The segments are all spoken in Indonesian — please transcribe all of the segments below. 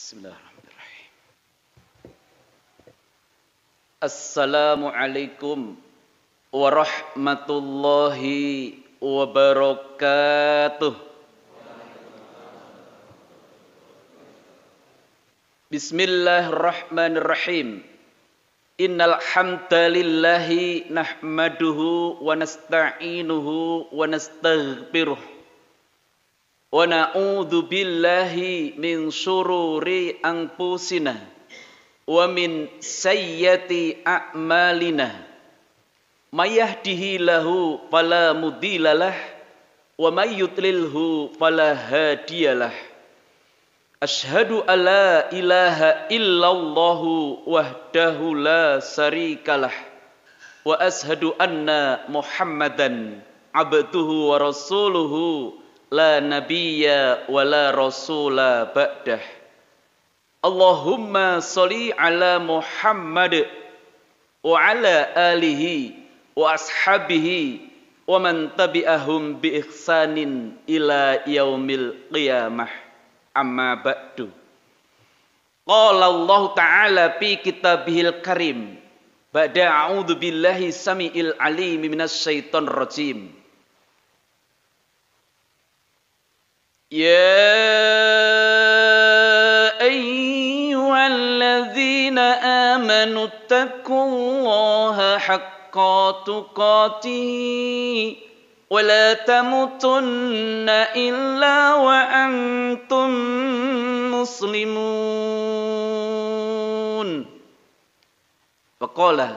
Bismillahirrahmanirrahim. Assalamualaikum warahmatullahi wabarakatuh. Bismillahirrahmanirrahim. Innal hamdalillahi nahmaduhu wa nasta'inuhu wa nastaghfiruh wa na'udzu billahi min syururi anfusina wa min sayyati a'malina mayahdihilahu fala mudilalah wa mayyutlilhu fala hadiyalah Ashhadu alla ilaha illallah wahdahu la sarikalah wa ashadu anna muhammadan abduhu wa rasuluhu la nabiyya wa la rasula ba'dah. Allahumma salli ala Muhammad wa ala alihi wa ashabihi wa man tabi'ahum bi ihsanin ila yaumil qiyamah. Amma ba'du. Qala Allah Ta'ala fi kitabihil karim. Ba'da a'udhu billahi sami'il alimi minas Syaitan rajim. يا ايها الذين امنوا اتقوا الله حق تقاته ولا تموتن الا وانتم مسلمون فقال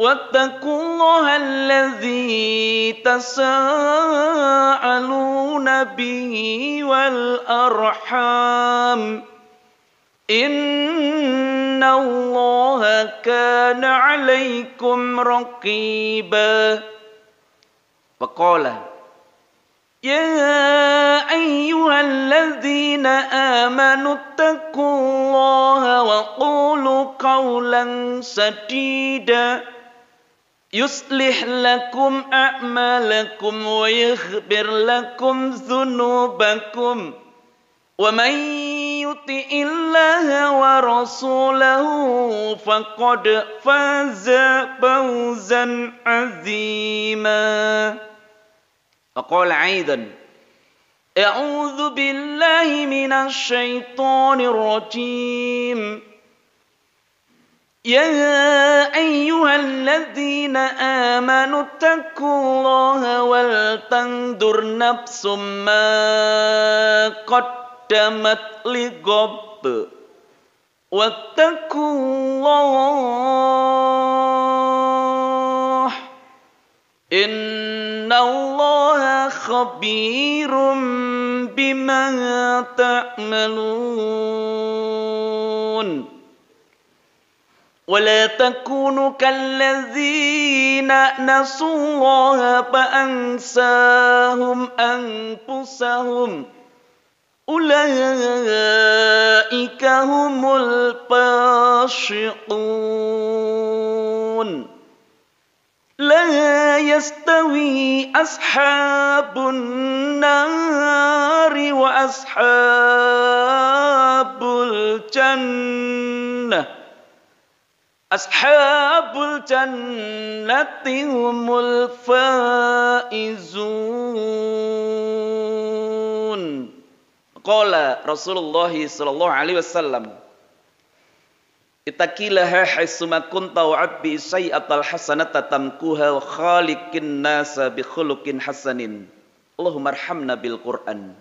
واتقوا الله الذي تساءلون به والأرحام إن الله كان عليكم رقيبا فقال يا أيها الذين آمنوا اتقوا الله وقولوا قولا سديدا يصلح لكم أعمالكم ويغفر لكم ذنوبكم ومن يطع الله ورسوله فقد فاز فوزا عظيما وقال أيضا أعوذ بالله من الشيطان الرجيم يا أيها الذين آمنوا اتقوا الله ولتنظر نفس ما قدمت لغب واتقوا الله إن الله خبير بما تعملون ولا تكونوا كالذين نسوا الله فأنساهم أنفسهم أولئك هم الفاشقون لا يستوي أصحاب النار وأصحاب الجنة Ashabul jannati humul faizun. Qala Rasulullah sallallahu alaihi wasallam. Ittaqilaha haitsuma kunta wa'ad bi sayyatal hasanata tamkuha wa khaliqin nasa bi khuluqin hasanin. Allahumma arhamna bil Qur'an.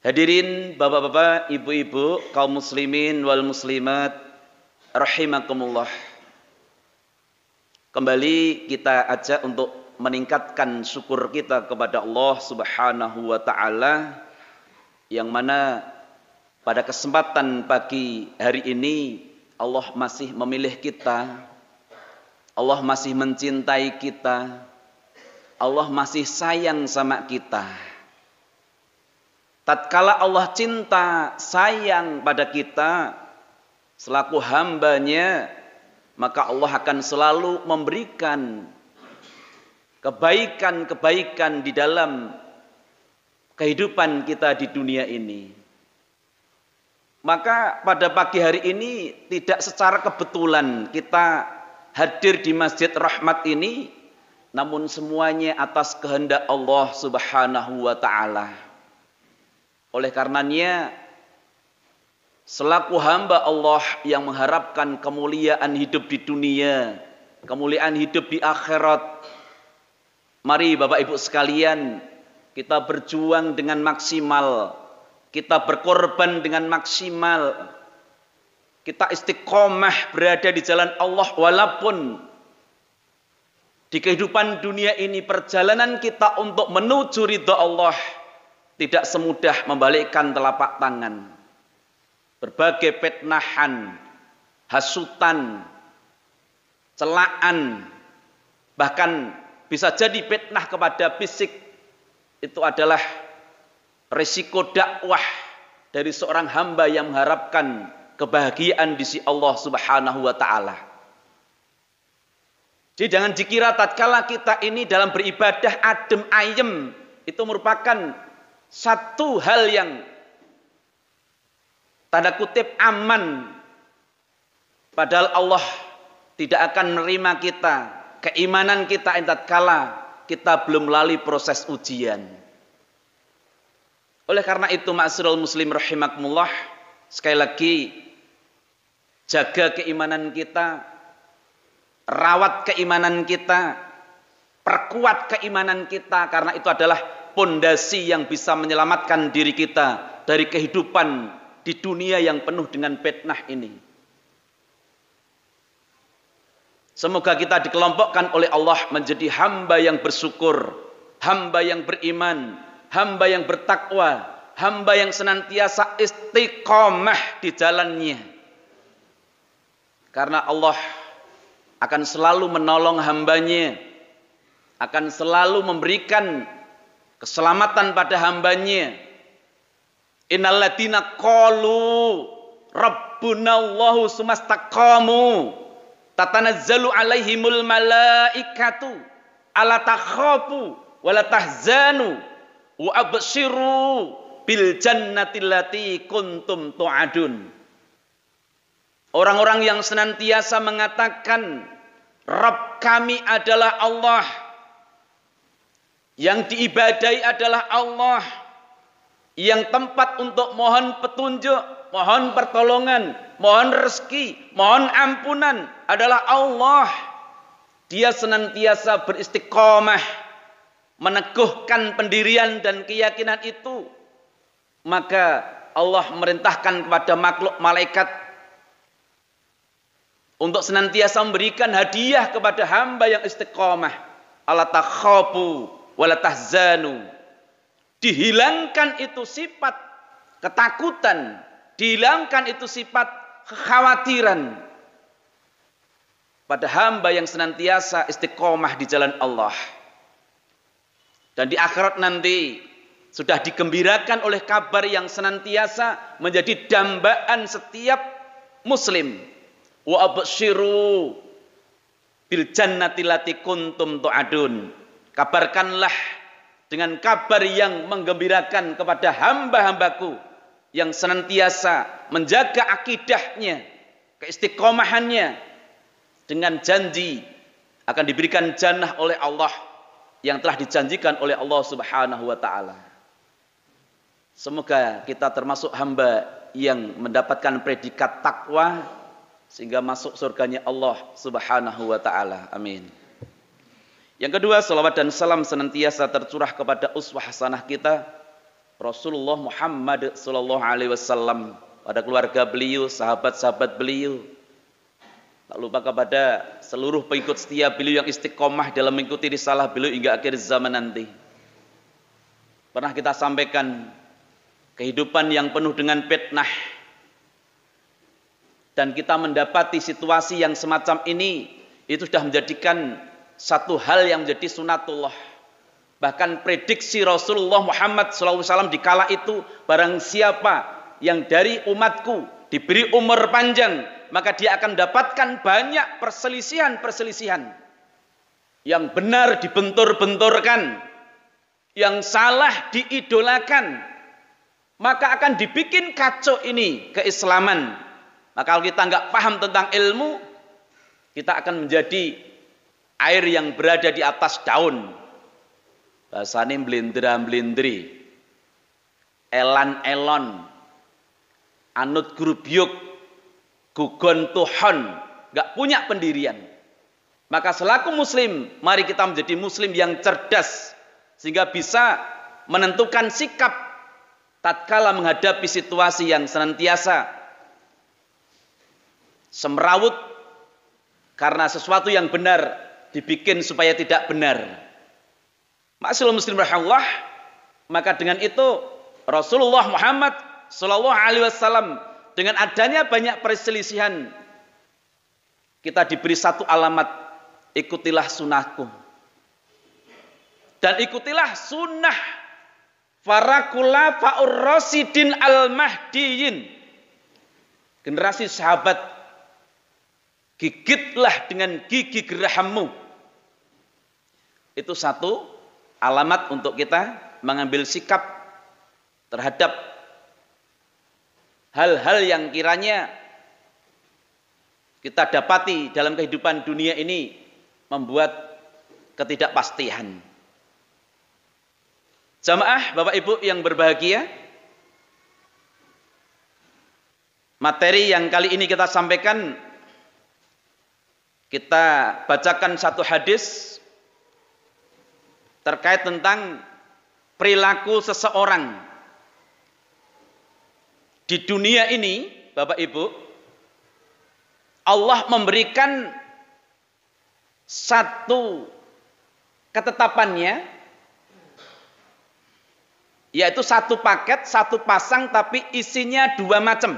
Hadirin bapak-bapak, ibu-ibu, kaum muslimin wal muslimat rahimakumullah. Kembali kita ajak untuk meningkatkan syukur kita kepada Allah Subhanahu wa taala yang mana pada kesempatan pagi hari ini Allah masih memilih kita. Allah masih mencintai kita. Allah masih sayang sama kita. Tatkala Allah cinta, sayang pada kita, selaku hambanya, maka Allah akan selalu memberikan kebaikan-kebaikan di dalam kehidupan kita di dunia ini. Maka pada pagi hari ini tidak secara kebetulan kita hadir di Masjid Rahmat ini, namun semuanya atas kehendak Allah Subhanahu wa taala. Oleh karenanya Selaku hamba Allah yang mengharapkan kemuliaan hidup di dunia, kemuliaan hidup di akhirat. Mari Bapak Ibu sekalian, kita berjuang dengan maksimal, kita berkorban dengan maksimal. Kita istiqomah berada di jalan Allah walaupun di kehidupan dunia ini perjalanan kita untuk menuju ridha Allah tidak semudah membalikkan telapak tangan berbagai petnahan, hasutan, celaan, bahkan bisa jadi petnah kepada fisik itu adalah risiko dakwah dari seorang hamba yang mengharapkan kebahagiaan di sisi Allah Subhanahu wa taala. Jadi jangan dikira tatkala kita ini dalam beribadah adem ayem itu merupakan satu hal yang tanda kutip aman. Padahal Allah tidak akan menerima kita, keimanan kita entat kala kita belum melalui proses ujian. Oleh karena itu ma'asirul muslim rahimakumullah sekali lagi jaga keimanan kita, rawat keimanan kita, perkuat keimanan kita karena itu adalah pondasi yang bisa menyelamatkan diri kita dari kehidupan di dunia yang penuh dengan fitnah ini. Semoga kita dikelompokkan oleh Allah menjadi hamba yang bersyukur, hamba yang beriman, hamba yang bertakwa, hamba yang senantiasa istiqomah di jalannya. Karena Allah akan selalu menolong hambanya, akan selalu memberikan keselamatan pada hambanya, Innalladzina qalu rabbunallahu sumastaqamu tatanazzalu alaihimul malaikatu ala takhafu wala tahzanu wa abshiru bil jannati lati kuntum tu'adun. Orang-orang yang senantiasa mengatakan Rabb kami adalah Allah. Yang diibadai adalah Allah yang tempat untuk mohon petunjuk, mohon pertolongan, mohon rezeki, mohon ampunan adalah Allah. Dia senantiasa beristiqomah, meneguhkan pendirian dan keyakinan itu. Maka Allah merintahkan kepada makhluk malaikat untuk senantiasa memberikan hadiah kepada hamba yang istiqomah. Allah walatahzanu dihilangkan itu sifat ketakutan, dihilangkan itu sifat kekhawatiran pada hamba yang senantiasa istiqomah di jalan Allah. Dan di akhirat nanti sudah digembirakan oleh kabar yang senantiasa menjadi dambaan setiap muslim. Wa abshiru bil jannati lati kuntum tu'adun. Kabarkanlah dengan kabar yang menggembirakan kepada hamba-hambaku yang senantiasa menjaga akidahnya, keistiqomahannya dengan janji akan diberikan jannah oleh Allah yang telah dijanjikan oleh Allah Subhanahu wa taala. Semoga kita termasuk hamba yang mendapatkan predikat takwa sehingga masuk surganya Allah Subhanahu wa taala. Amin. Yang kedua, salawat dan salam senantiasa tercurah kepada uswah hasanah kita Rasulullah Muhammad sallallahu alaihi wasallam pada keluarga beliau, sahabat-sahabat beliau. Tak lupa kepada seluruh pengikut setia beliau yang istiqomah dalam mengikuti risalah beliau hingga akhir zaman nanti. Pernah kita sampaikan kehidupan yang penuh dengan fitnah dan kita mendapati situasi yang semacam ini itu sudah menjadikan satu hal yang menjadi sunatullah. Bahkan prediksi Rasulullah Muhammad SAW di kala itu barang siapa yang dari umatku diberi umur panjang maka dia akan dapatkan banyak perselisihan-perselisihan. Yang benar dibentur-benturkan, yang salah diidolakan, maka akan dibikin kacau ini keislaman. Maka kalau kita nggak paham tentang ilmu, kita akan menjadi air yang berada di atas daun. Bahasanya blindra-blindri, elan-elon, anut grubyuk, gugon tuhon, gak punya pendirian. Maka selaku muslim, mari kita menjadi muslim yang cerdas sehingga bisa menentukan sikap tatkala menghadapi situasi yang senantiasa semrawut karena sesuatu yang benar dibikin supaya tidak benar. Maksul muslim rahimahullah, maka dengan itu Rasulullah Muhammad SAW alaihi wasallam dengan adanya banyak perselisihan kita diberi satu alamat ikutilah sunnahku dan ikutilah sunnah para kulafaur rasidin al mahdiyin generasi sahabat gigitlah dengan gigi gerahammu itu satu alamat untuk kita mengambil sikap terhadap hal-hal yang kiranya kita dapati dalam kehidupan dunia ini membuat ketidakpastian. Jamaah Bapak Ibu yang berbahagia, materi yang kali ini kita sampaikan kita bacakan satu hadis terkait tentang perilaku seseorang di dunia ini, Bapak Ibu, Allah memberikan satu ketetapannya yaitu satu paket, satu pasang tapi isinya dua macam.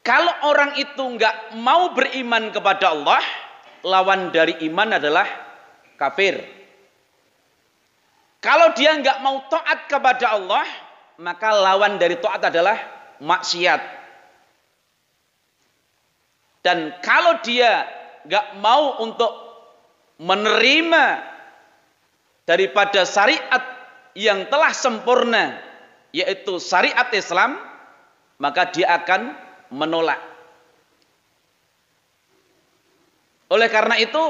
Kalau orang itu nggak mau beriman kepada Allah, lawan dari iman adalah kafir. Kalau dia nggak mau taat kepada Allah, maka lawan dari taat adalah maksiat. Dan kalau dia nggak mau untuk menerima daripada syariat yang telah sempurna, yaitu syariat Islam, maka dia akan menolak. Oleh karena itu,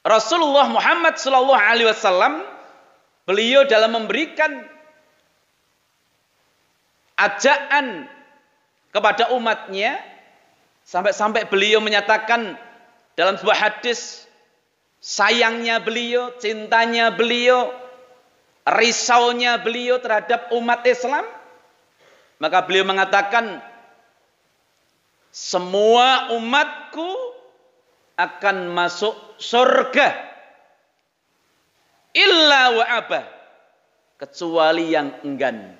Rasulullah Muhammad Shallallahu Alaihi Wasallam beliau dalam memberikan ajaan kepada umatnya sampai-sampai beliau menyatakan dalam sebuah hadis sayangnya beliau, cintanya beliau, risaunya beliau terhadap umat Islam, maka beliau mengatakan semua umatku akan masuk surga illa wa abah kecuali yang enggan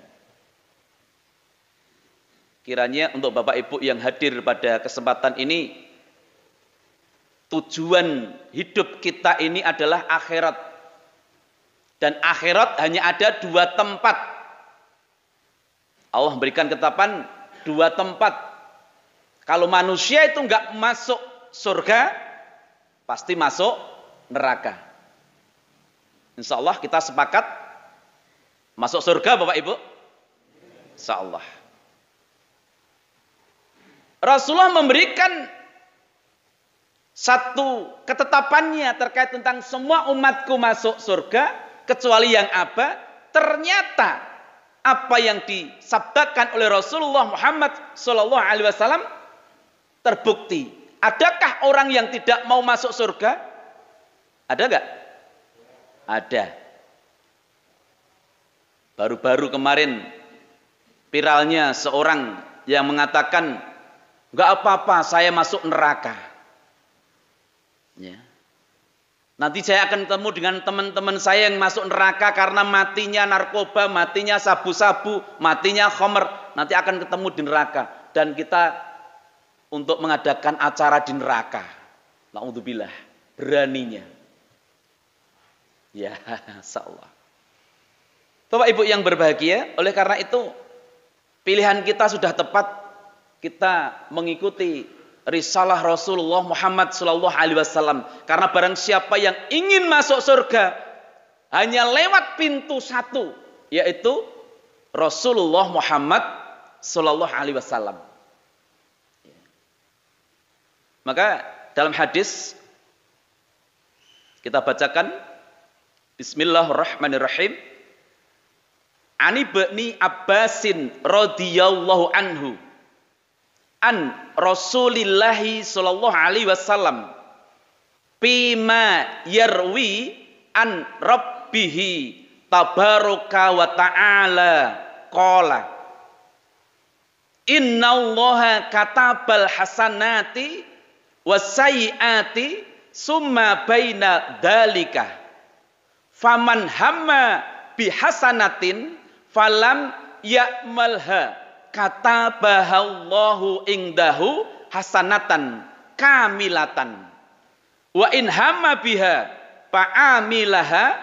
kiranya untuk Bapak Ibu yang hadir pada kesempatan ini tujuan hidup kita ini adalah akhirat dan akhirat hanya ada dua tempat Allah memberikan ketapan dua tempat kalau manusia itu enggak masuk surga pasti masuk neraka. Insya Allah kita sepakat masuk surga Bapak Ibu. Insya Allah. Rasulullah memberikan satu ketetapannya terkait tentang semua umatku masuk surga kecuali yang apa? Ternyata apa yang disabdakan oleh Rasulullah Muhammad SAW terbukti Adakah orang yang tidak mau masuk surga? Ada nggak? Ada. Baru-baru kemarin viralnya seorang yang mengatakan nggak apa-apa saya masuk neraka. Ya. Nanti saya akan ketemu dengan teman-teman saya yang masuk neraka karena matinya narkoba, matinya sabu-sabu, matinya khomer. Nanti akan ketemu di neraka. Dan kita untuk mengadakan acara di neraka. Na'udzubillah, beraninya. Ya, insyaallah. Bapak Ibu yang berbahagia, oleh karena itu pilihan kita sudah tepat. Kita mengikuti risalah Rasulullah Muhammad SAW. Alaihi Wasallam. Karena barang siapa yang ingin masuk surga hanya lewat pintu satu, yaitu Rasulullah Muhammad SAW. Alaihi Wasallam. Maka dalam hadis kita bacakan Bismillahirrahmanirrahim. Ani bani Abbasin radhiyallahu anhu an Rasulillahi sallallahu alaihi wasallam pima yarwi an rabbihi tabaraka wa ta'ala qala innallaha katabal hasanati wasayiati summa baina dalika faman hamma bihasanatin falam ya'malha kata bahallahu indahu hasanatan kamilatan wa in hamma biha fa'amilaha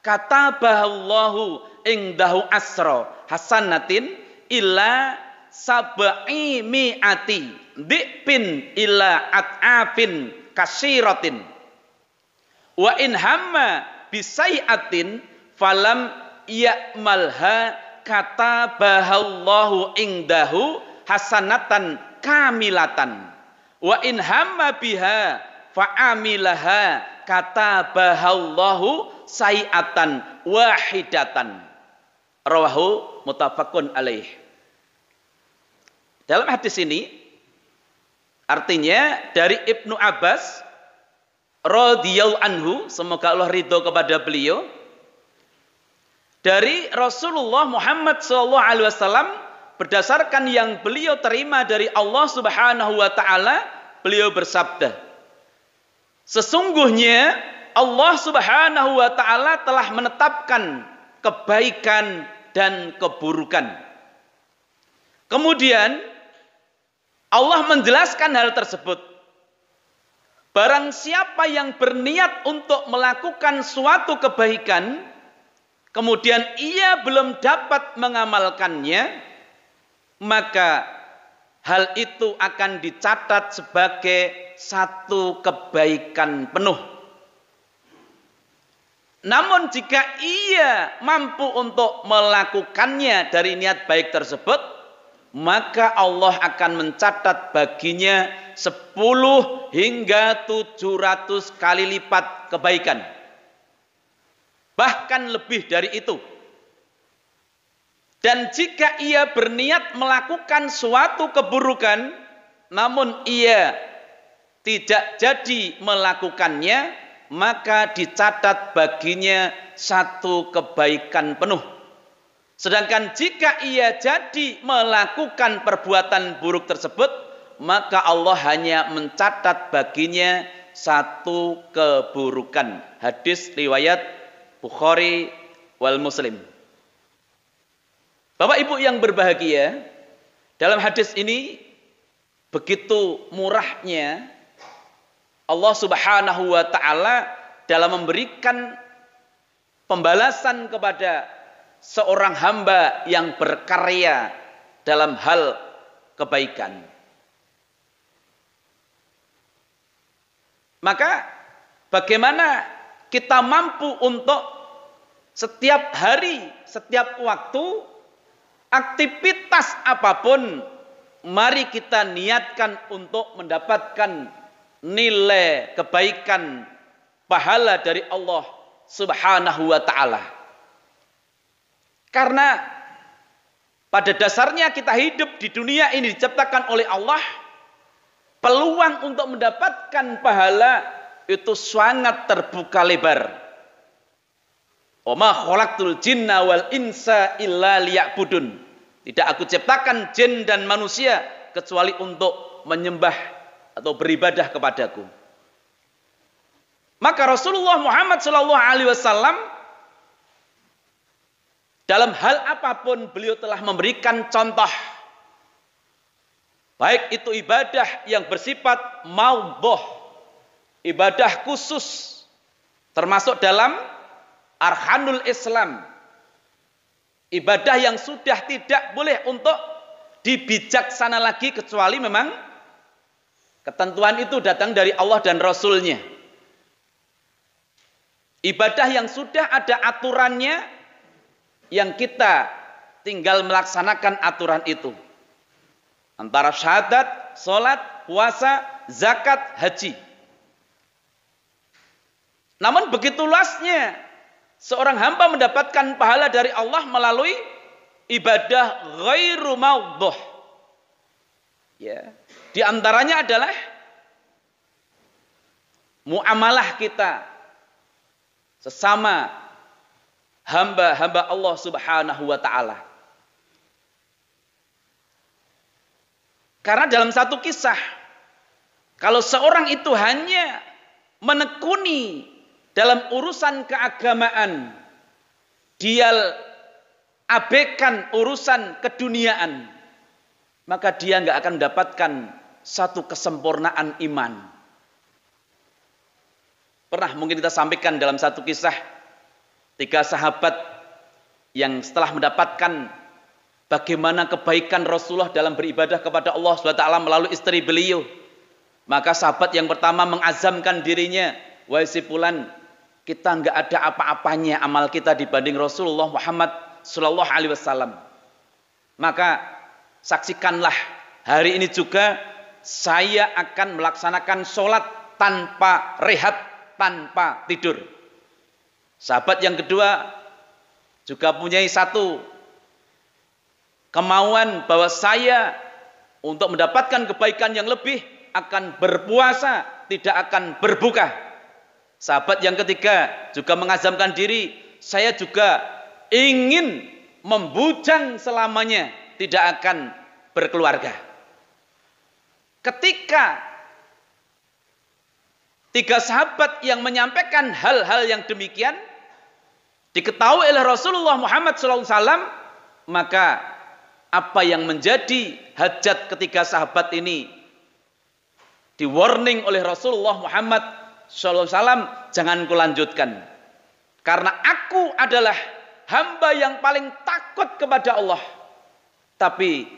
kata bahallahu indahu asro hasanatin illa sab'i mi'ati dipin ila at'afin kasiratin wa in hamma bisai'atin falam ya'malha kata bahallahu ingdahu hasanatan kamilatan wa in hamma biha fa'amilaha kata bahallahu sayatan wahidatan rawahu mutafakun alaih dalam hadis ini Artinya dari Ibnu Abbas radhiyallahu anhu, semoga Allah ridho kepada beliau. Dari Rasulullah Muhammad sallallahu alaihi wasallam berdasarkan yang beliau terima dari Allah Subhanahu wa taala, beliau bersabda, "Sesungguhnya Allah Subhanahu wa taala telah menetapkan kebaikan dan keburukan." Kemudian Allah menjelaskan hal tersebut. Barang siapa yang berniat untuk melakukan suatu kebaikan, kemudian ia belum dapat mengamalkannya, maka hal itu akan dicatat sebagai satu kebaikan penuh. Namun jika ia mampu untuk melakukannya dari niat baik tersebut, maka Allah akan mencatat baginya 10 hingga 700 kali lipat kebaikan. Bahkan lebih dari itu. Dan jika ia berniat melakukan suatu keburukan, namun ia tidak jadi melakukannya, maka dicatat baginya satu kebaikan penuh. Sedangkan jika ia jadi melakukan perbuatan buruk tersebut, maka Allah hanya mencatat baginya satu keburukan. Hadis riwayat Bukhari wal Muslim. Bapak Ibu yang berbahagia, dalam hadis ini begitu murahnya Allah Subhanahu wa taala dalam memberikan pembalasan kepada seorang hamba yang berkarya dalam hal kebaikan. Maka bagaimana kita mampu untuk setiap hari, setiap waktu, aktivitas apapun, mari kita niatkan untuk mendapatkan nilai kebaikan, pahala dari Allah Subhanahu wa Ta'ala. Karena pada dasarnya kita hidup di dunia ini diciptakan oleh Allah, peluang untuk mendapatkan pahala itu sangat terbuka lebar. Oma jinna wal insa illa Tidak aku ciptakan jin dan manusia kecuali untuk menyembah atau beribadah kepadaku. Maka Rasulullah Muhammad Shallallahu Alaihi Wasallam dalam hal apapun beliau telah memberikan contoh. Baik itu ibadah yang bersifat maudhoh, ibadah khusus termasuk dalam arhanul Islam. Ibadah yang sudah tidak boleh untuk dibijaksana lagi kecuali memang ketentuan itu datang dari Allah dan Rasulnya. Ibadah yang sudah ada aturannya yang kita tinggal melaksanakan aturan itu. Antara syahadat, sholat, puasa, zakat, haji. Namun begitu luasnya seorang hamba mendapatkan pahala dari Allah melalui ibadah ghairu maudhuh. Ya. Di antaranya adalah muamalah kita sesama hamba-hamba Allah Subhanahu wa taala. Karena dalam satu kisah kalau seorang itu hanya menekuni dalam urusan keagamaan, dia abaikan urusan keduniaan, maka dia nggak akan mendapatkan satu kesempurnaan iman. Pernah mungkin kita sampaikan dalam satu kisah Tiga sahabat yang setelah mendapatkan bagaimana kebaikan Rasulullah dalam beribadah kepada Allah SWT melalui istri beliau. Maka sahabat yang pertama mengazamkan dirinya, wahai pulan, kita nggak ada apa-apanya amal kita dibanding Rasulullah Muhammad Sallallahu Alaihi Wasallam. Maka saksikanlah hari ini juga saya akan melaksanakan sholat tanpa rehat, tanpa tidur. Sahabat yang kedua juga punya satu kemauan bahwa saya untuk mendapatkan kebaikan yang lebih akan berpuasa, tidak akan berbuka. Sahabat yang ketiga juga mengazamkan diri, saya juga ingin membujang selamanya, tidak akan berkeluarga. Ketika Tiga sahabat yang menyampaikan hal-hal yang demikian diketahui oleh Rasulullah Muhammad SAW, maka apa yang menjadi hajat ketiga sahabat ini di warning oleh Rasulullah Muhammad SAW, jangan kulanjutkan. Karena aku adalah hamba yang paling takut kepada Allah. Tapi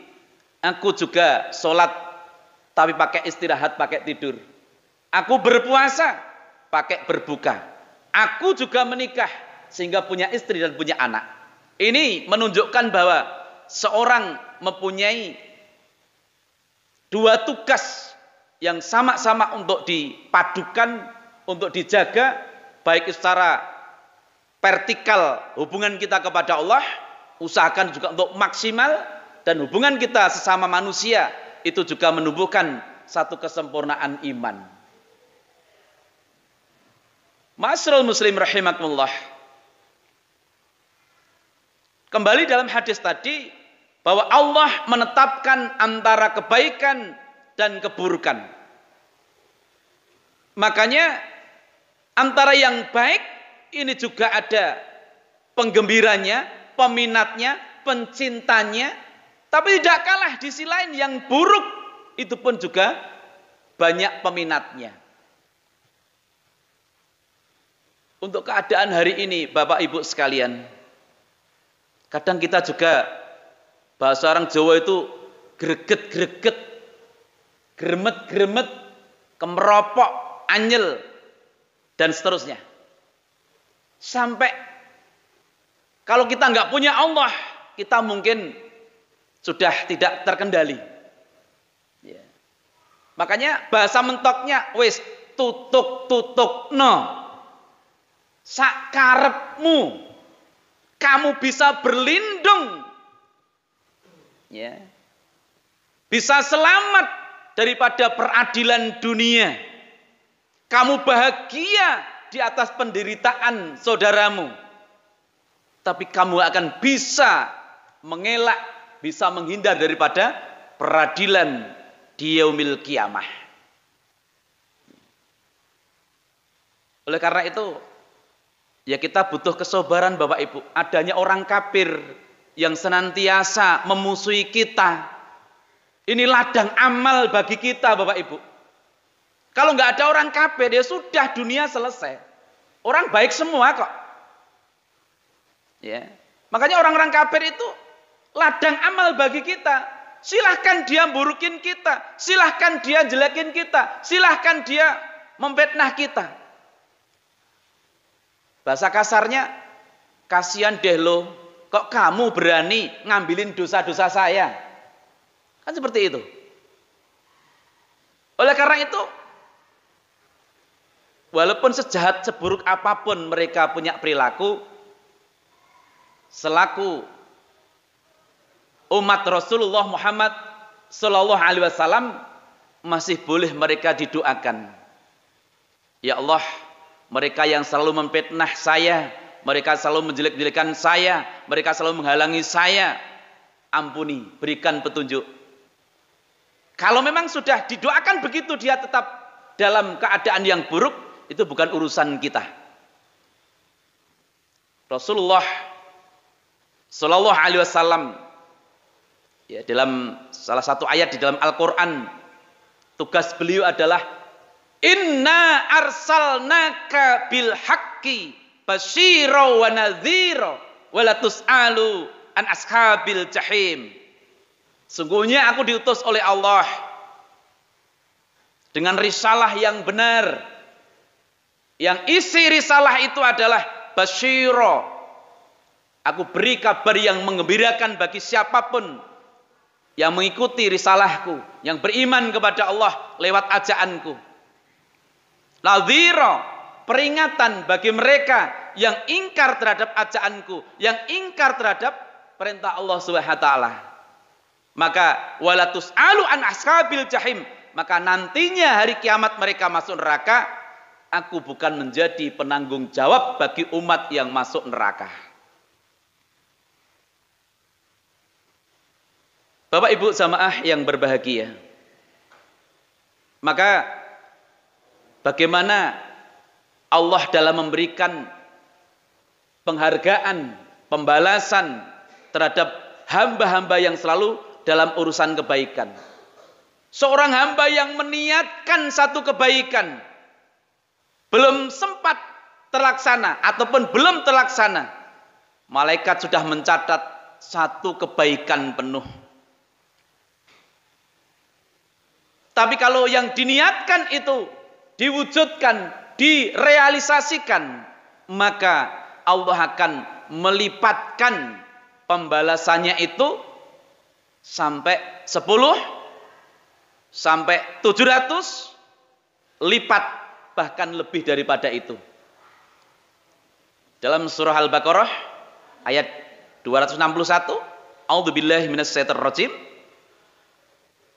aku juga sholat, tapi pakai istirahat, pakai tidur. Aku berpuasa pakai berbuka. Aku juga menikah sehingga punya istri dan punya anak. Ini menunjukkan bahwa seorang mempunyai dua tugas yang sama-sama untuk dipadukan, untuk dijaga baik secara vertikal hubungan kita kepada Allah, usahakan juga untuk maksimal dan hubungan kita sesama manusia itu juga menumbuhkan satu kesempurnaan iman. Masrul Muslim rahimakumullah. Kembali dalam hadis tadi bahwa Allah menetapkan antara kebaikan dan keburukan. Makanya antara yang baik ini juga ada penggembiranya, peminatnya, pencintanya, tapi tidak kalah di sisi lain yang buruk itu pun juga banyak peminatnya. untuk keadaan hari ini, Bapak Ibu sekalian. Kadang kita juga bahasa orang Jawa itu greget-greget, gremet-gremet, kemeropok, anjel, dan seterusnya. Sampai kalau kita nggak punya Allah, kita mungkin sudah tidak terkendali. Ya. Makanya bahasa mentoknya, wis tutuk tutuk no sakarepmu kamu bisa berlindung ya bisa selamat daripada peradilan dunia kamu bahagia di atas penderitaan saudaramu tapi kamu akan bisa mengelak bisa menghindar daripada peradilan di yaumil kiamah oleh karena itu Ya kita butuh kesobaran Bapak Ibu. Adanya orang kafir yang senantiasa memusuhi kita. Ini ladang amal bagi kita Bapak Ibu. Kalau nggak ada orang kafir ya sudah dunia selesai. Orang baik semua kok. Ya. Makanya orang-orang kafir itu ladang amal bagi kita. Silahkan dia burukin kita, silahkan dia jelekin kita, silahkan dia memfitnah kita. Bahasa kasarnya, kasihan deh lo, kok kamu berani ngambilin dosa-dosa saya? Kan seperti itu. Oleh karena itu, walaupun sejahat seburuk apapun mereka punya perilaku, selaku umat Rasulullah Muhammad SAW masih boleh mereka didoakan. Ya Allah, mereka yang selalu memfitnah saya, mereka selalu menjelek-jelekan saya, mereka selalu menghalangi saya. Ampuni, berikan petunjuk. Kalau memang sudah didoakan begitu dia tetap dalam keadaan yang buruk, itu bukan urusan kita. Rasulullah Shallallahu Alaihi Wasallam ya, dalam salah satu ayat di dalam Al-Quran tugas beliau adalah Inna arsalnaka bil haqqi basyira wa nadhira wa la tus'alu an ashabil jahim. Sungguhnya aku diutus oleh Allah dengan risalah yang benar. Yang isi risalah itu adalah basyira. Aku beri kabar yang mengembirakan bagi siapapun yang mengikuti risalahku, yang beriman kepada Allah lewat ajaanku. Laziro, peringatan bagi mereka yang ingkar terhadap ajaanku, yang ingkar terhadap perintah Allah Subhanahu wa taala. Maka walatus alu an ashabil jahim, maka nantinya hari kiamat mereka masuk neraka, aku bukan menjadi penanggung jawab bagi umat yang masuk neraka. Bapak Ibu jamaah yang berbahagia. Maka Bagaimana Allah dalam memberikan penghargaan, pembalasan terhadap hamba-hamba yang selalu dalam urusan kebaikan. Seorang hamba yang meniatkan satu kebaikan belum sempat terlaksana ataupun belum terlaksana, malaikat sudah mencatat satu kebaikan penuh. Tapi kalau yang diniatkan itu diwujudkan, direalisasikan, maka Allah akan melipatkan pembalasannya itu sampai 10 sampai 700 lipat bahkan lebih daripada itu. Dalam surah Al-Baqarah ayat 261, A'udzubillahi minasyaitonirrajim.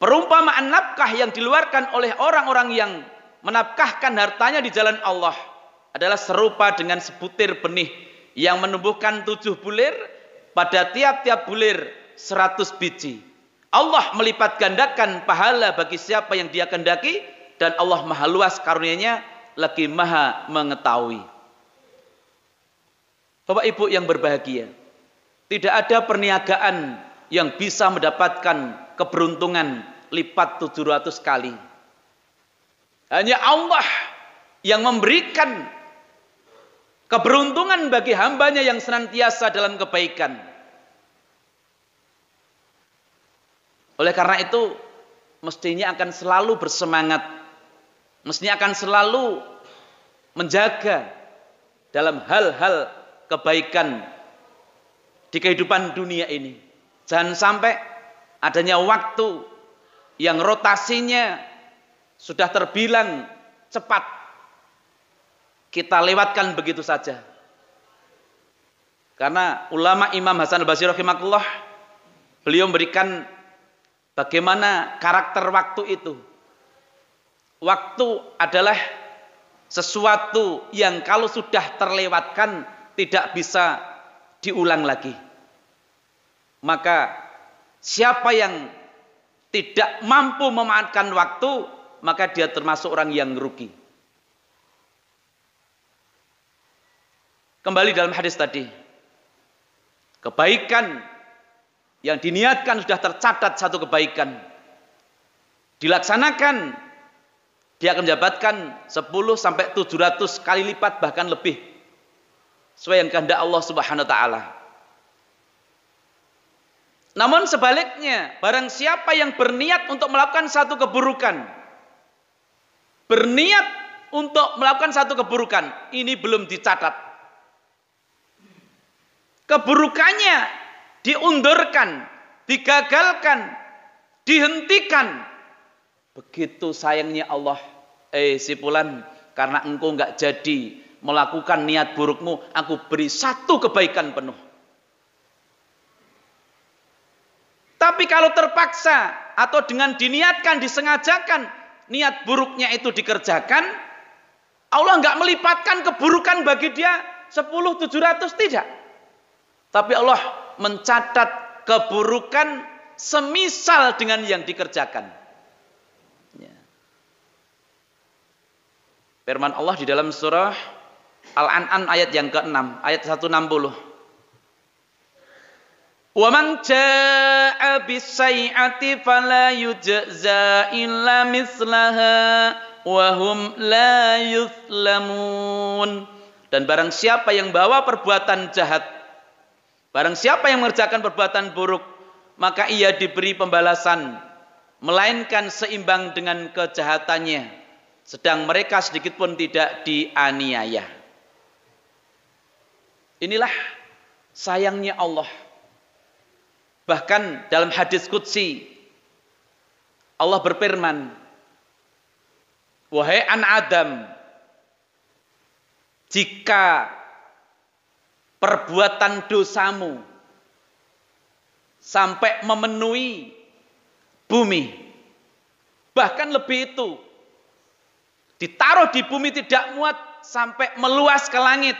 Perumpamaan nafkah yang diluarkan oleh orang-orang yang menafkahkan hartanya di jalan Allah adalah serupa dengan sebutir benih yang menumbuhkan tujuh bulir pada tiap-tiap bulir seratus biji. Allah melipat gandakan pahala bagi siapa yang dia kendaki dan Allah maha luas karunianya lagi maha mengetahui. Bapak Ibu yang berbahagia, tidak ada perniagaan yang bisa mendapatkan keberuntungan lipat 700 kali. Hanya Allah yang memberikan keberuntungan bagi hambanya yang senantiasa dalam kebaikan. Oleh karena itu, mestinya akan selalu bersemangat, mestinya akan selalu menjaga dalam hal-hal kebaikan di kehidupan dunia ini. Jangan sampai adanya waktu yang rotasinya sudah terbilang cepat. Kita lewatkan begitu saja. Karena ulama Imam Hasan al-Basri rahimahullah beliau memberikan bagaimana karakter waktu itu. Waktu adalah sesuatu yang kalau sudah terlewatkan tidak bisa diulang lagi. Maka siapa yang tidak mampu memanfaatkan waktu, maka dia termasuk orang yang rugi. Kembali dalam hadis tadi. Kebaikan yang diniatkan sudah tercatat satu kebaikan. Dilaksanakan dia akan mendapatkan 10 sampai 700 kali lipat bahkan lebih sesuai yang kehendak Allah Subhanahu wa taala. Namun sebaliknya, barang siapa yang berniat untuk melakukan satu keburukan, berniat untuk melakukan satu keburukan, ini belum dicatat. Keburukannya diundurkan, digagalkan, dihentikan. Begitu sayangnya Allah, eh pulan, karena engkau nggak jadi melakukan niat burukmu, aku beri satu kebaikan penuh. Tapi kalau terpaksa atau dengan diniatkan, disengajakan, niat buruknya itu dikerjakan, Allah nggak melipatkan keburukan bagi dia 10, 700, tidak. Tapi Allah mencatat keburukan semisal dengan yang dikerjakan. Ya. Firman Allah di dalam surah al anan ayat yang ke-6, ayat 160. ومن جاء بالسيئة فلا يجزى إلا مثلها وهم لا يظلمون dan barang siapa yang bawa perbuatan jahat barang siapa yang mengerjakan perbuatan buruk maka ia diberi pembalasan melainkan seimbang dengan kejahatannya sedang mereka sedikit pun tidak dianiaya inilah sayangnya Allah Bahkan dalam hadis Qudsi, Allah berfirman, Wahai an Adam, jika perbuatan dosamu sampai memenuhi bumi, bahkan lebih itu, ditaruh di bumi tidak muat sampai meluas ke langit.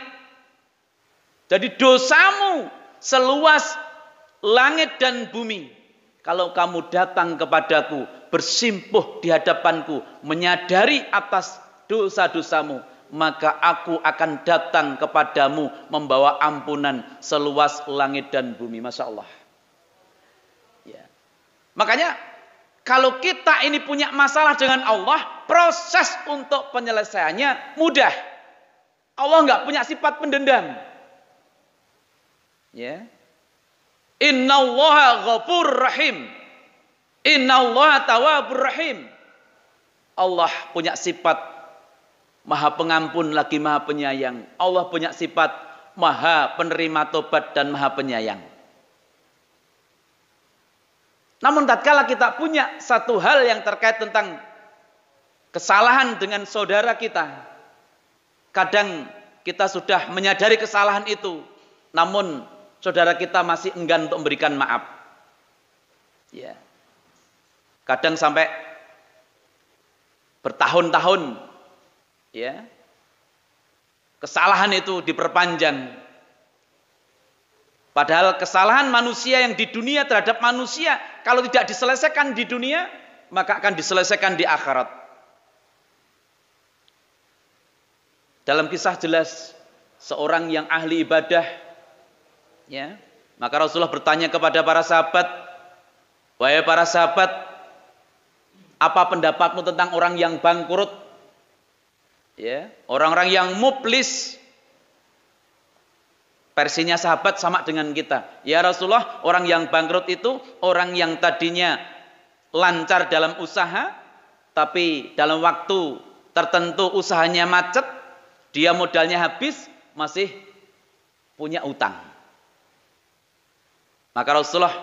Jadi dosamu seluas langit dan bumi. Kalau kamu datang kepadaku, bersimpuh di hadapanku, menyadari atas dosa-dosamu, maka aku akan datang kepadamu membawa ampunan seluas langit dan bumi. Masya Allah. Ya. Makanya kalau kita ini punya masalah dengan Allah, proses untuk penyelesaiannya mudah. Allah nggak punya sifat pendendam. Ya. Inna Allah ghafur rahim. Inna Allah tawabur rahim. Allah punya sifat maha pengampun lagi maha penyayang. Allah punya sifat maha penerima tobat dan maha penyayang. Namun tatkala kita punya satu hal yang terkait tentang kesalahan dengan saudara kita, kadang kita sudah menyadari kesalahan itu, namun saudara kita masih enggan untuk memberikan maaf. Ya. Kadang sampai bertahun-tahun ya. Kesalahan itu diperpanjang. Padahal kesalahan manusia yang di dunia terhadap manusia kalau tidak diselesaikan di dunia maka akan diselesaikan di akhirat. Dalam kisah jelas seorang yang ahli ibadah Ya. Maka Rasulullah bertanya kepada para sahabat, "Wahai para sahabat, apa pendapatmu tentang orang yang bangkrut? Ya, orang-orang yang muplis Versinya sahabat sama dengan kita. Ya Rasulullah, orang yang bangkrut itu orang yang tadinya lancar dalam usaha, tapi dalam waktu tertentu usahanya macet, dia modalnya habis, masih punya utang. Maka Rasulullah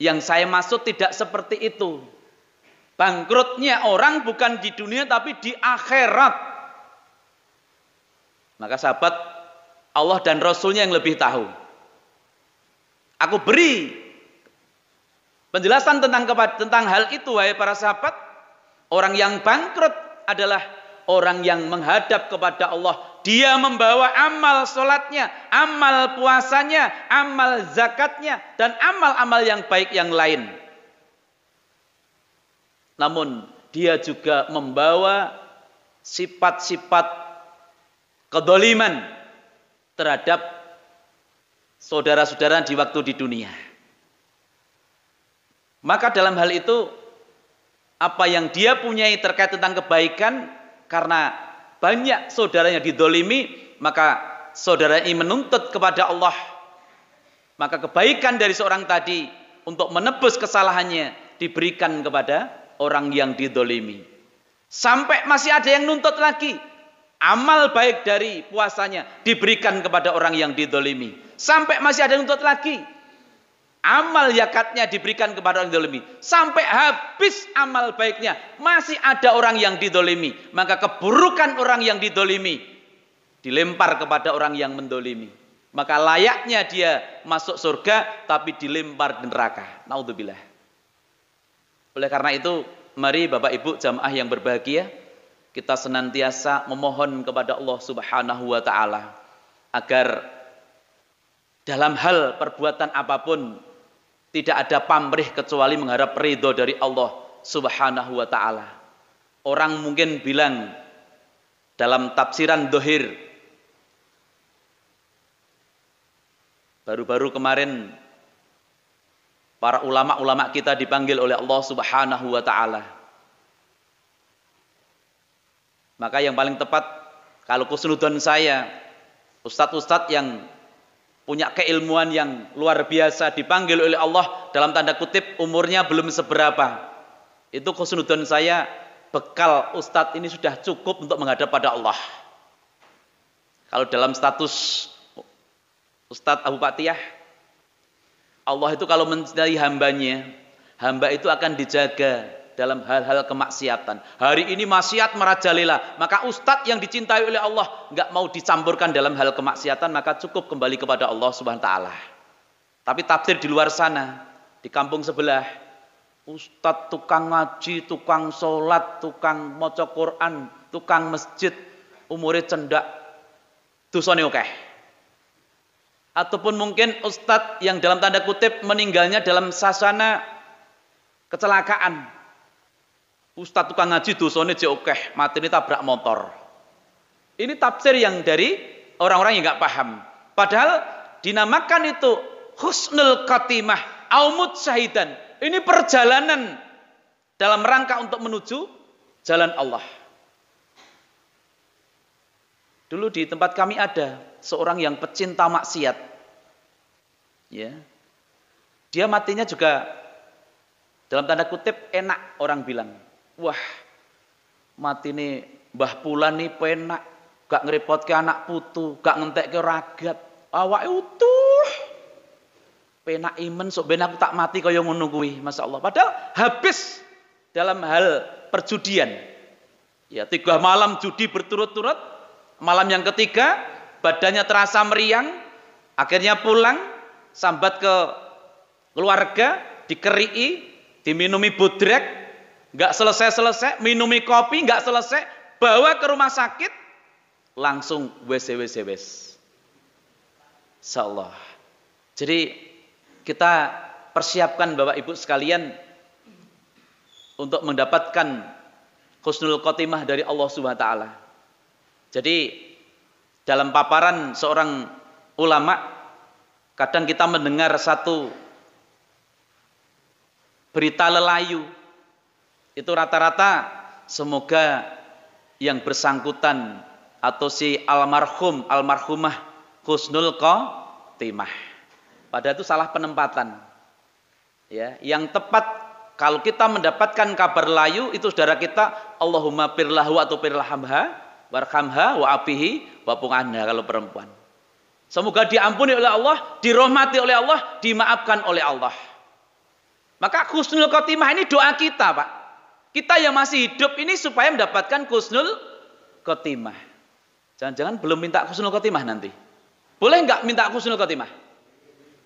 yang saya maksud tidak seperti itu. Bangkrutnya orang bukan di dunia tapi di akhirat. Maka sahabat Allah dan Rasulnya yang lebih tahu. Aku beri penjelasan tentang tentang hal itu wahai para sahabat. Orang yang bangkrut adalah orang yang menghadap kepada Allah dia membawa amal solatnya, amal puasanya, amal zakatnya, dan amal-amal yang baik yang lain. Namun dia juga membawa sifat-sifat kedoliman terhadap saudara-saudara di waktu di dunia. Maka dalam hal itu, apa yang dia punyai terkait tentang kebaikan, karena banyak saudaranya didolimi, maka saudara ini menuntut kepada Allah. Maka kebaikan dari seorang tadi untuk menebus kesalahannya diberikan kepada orang yang didolimi. Sampai masih ada yang nuntut lagi. Amal baik dari puasanya diberikan kepada orang yang didolimi. Sampai masih ada yang nuntut lagi amal yakatnya diberikan kepada orang didolimi. Sampai habis amal baiknya, masih ada orang yang didolimi. Maka keburukan orang yang didolimi, dilempar kepada orang yang mendolimi. Maka layaknya dia masuk surga, tapi dilempar di neraka. Naudzubillah. Oleh karena itu, mari Bapak Ibu jamaah yang berbahagia, kita senantiasa memohon kepada Allah Subhanahu wa taala agar dalam hal perbuatan apapun tidak ada pamrih kecuali mengharap ridho dari Allah subhanahu wa ta'ala. Orang mungkin bilang dalam tafsiran dohir. Baru-baru kemarin para ulama-ulama kita dipanggil oleh Allah subhanahu wa ta'ala. Maka yang paling tepat kalau kusnudon saya, ustadz-ustadz yang punya keilmuan yang luar biasa dipanggil oleh Allah dalam tanda kutip umurnya belum seberapa. Itu khusnudon saya bekal ustadz ini sudah cukup untuk menghadap pada Allah. Kalau dalam status Ustadz Abu Patiyah, Allah itu kalau mencintai hambanya, hamba itu akan dijaga dalam hal-hal kemaksiatan. Hari ini maksiat merajalela, maka ustadz yang dicintai oleh Allah nggak mau dicampurkan dalam hal kemaksiatan, maka cukup kembali kepada Allah Subhanahu Wa taala. Tapi tafsir di luar sana, di kampung sebelah, ustadz tukang ngaji, tukang sholat, tukang moco Quran, tukang masjid, umurnya cendak, dosone oke. Ataupun mungkin ustadz yang dalam tanda kutip meninggalnya dalam sasana kecelakaan Ustadz tukang ngaji dosane jek mati ini tabrak motor. Ini tafsir yang dari orang-orang yang nggak paham. Padahal dinamakan itu husnul khatimah, aumut syahidan. Ini perjalanan dalam rangka untuk menuju jalan Allah. Dulu di tempat kami ada seorang yang pecinta maksiat. Ya. Dia matinya juga dalam tanda kutip enak orang bilang. Wah, mati nih Mbah pula nih penak, gak ngerepot ke anak putu, gak ngentek ke ragat, awak utuh. Penak iman, sok ben aku tak mati kau yang menunggui masa Allah. Padahal habis dalam hal perjudian. Ya, tiga malam judi berturut-turut, malam yang ketiga badannya terasa meriang, akhirnya pulang sambat ke keluarga, dikerii, diminumi budrek, Gak selesai-selesai, minumi kopi gak selesai, bawa ke rumah sakit, langsung WC WC WC. Insyaallah. Jadi kita persiapkan Bapak Ibu sekalian untuk mendapatkan khusnul khotimah dari Allah Subhanahu wa taala. Jadi dalam paparan seorang ulama kadang kita mendengar satu berita lelayu itu rata-rata semoga yang bersangkutan atau si almarhum, almarhumah husnul khotimah. pada itu salah penempatan. Ya, yang tepat kalau kita mendapatkan kabar layu itu saudara kita Allahumma pirlahu atau pirlahamha warhamha wa afihi wa anha kalau perempuan. Semoga diampuni oleh Allah, dirahmati oleh Allah, dimaafkan oleh Allah. Maka khusnul khotimah ini doa kita, Pak. Kita yang masih hidup ini supaya mendapatkan kusnul kotimah. Jangan-jangan belum minta kusnul kotimah nanti. Boleh nggak minta kusnul kotimah?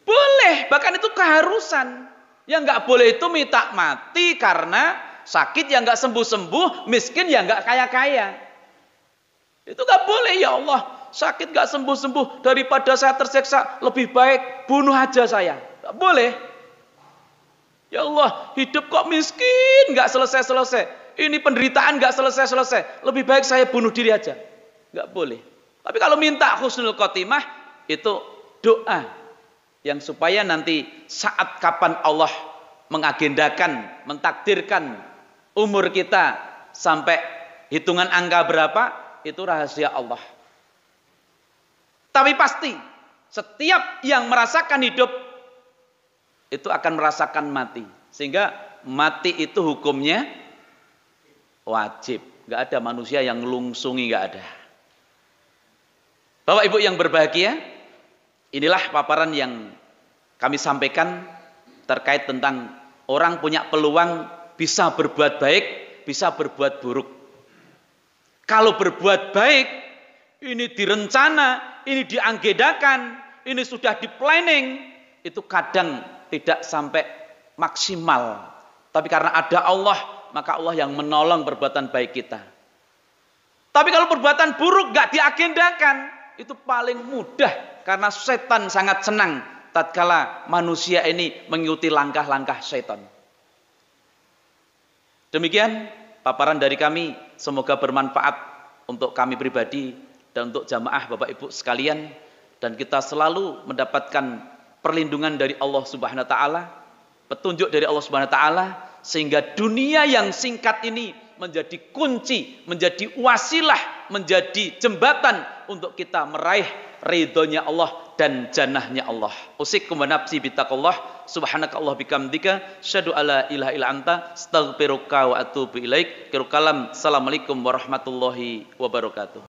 Boleh, bahkan itu keharusan. Yang nggak boleh itu minta mati karena sakit yang nggak sembuh-sembuh, miskin yang nggak kaya-kaya. Itu nggak boleh ya Allah. Sakit nggak sembuh-sembuh daripada saya terseksa lebih baik bunuh aja saya. Gak boleh. Ya Allah, hidup kok miskin, nggak selesai-selesai. Ini penderitaan nggak selesai-selesai. Lebih baik saya bunuh diri aja. Nggak boleh. Tapi kalau minta husnul khotimah, itu doa. Yang supaya nanti saat kapan Allah mengagendakan, mentakdirkan umur kita sampai hitungan angka berapa, itu rahasia Allah. Tapi pasti, setiap yang merasakan hidup itu akan merasakan mati. Sehingga mati itu hukumnya wajib. Gak ada manusia yang lungsungi, gak ada. Bapak Ibu yang berbahagia, inilah paparan yang kami sampaikan terkait tentang orang punya peluang bisa berbuat baik, bisa berbuat buruk. Kalau berbuat baik, ini direncana, ini dianggedakan, ini sudah di planning, itu kadang tidak sampai maksimal. Tapi karena ada Allah, maka Allah yang menolong perbuatan baik kita. Tapi kalau perbuatan buruk gak diagendakan, itu paling mudah karena setan sangat senang tatkala manusia ini mengikuti langkah-langkah setan. Demikian paparan dari kami, semoga bermanfaat untuk kami pribadi dan untuk jamaah Bapak Ibu sekalian dan kita selalu mendapatkan perlindungan dari Allah Subhanahu wa taala, petunjuk dari Allah Subhanahu wa taala sehingga dunia yang singkat ini menjadi kunci, menjadi wasilah, menjadi jembatan untuk kita meraih ridhonya Allah dan jannahnya Allah. Usikum wa nafsi bitaqallah Allah bikamdika syadu ala ilaha illa anta astaghfiruka wa atubu ilaik. Kirukalam. Assalamualaikum warahmatullahi wabarakatuh.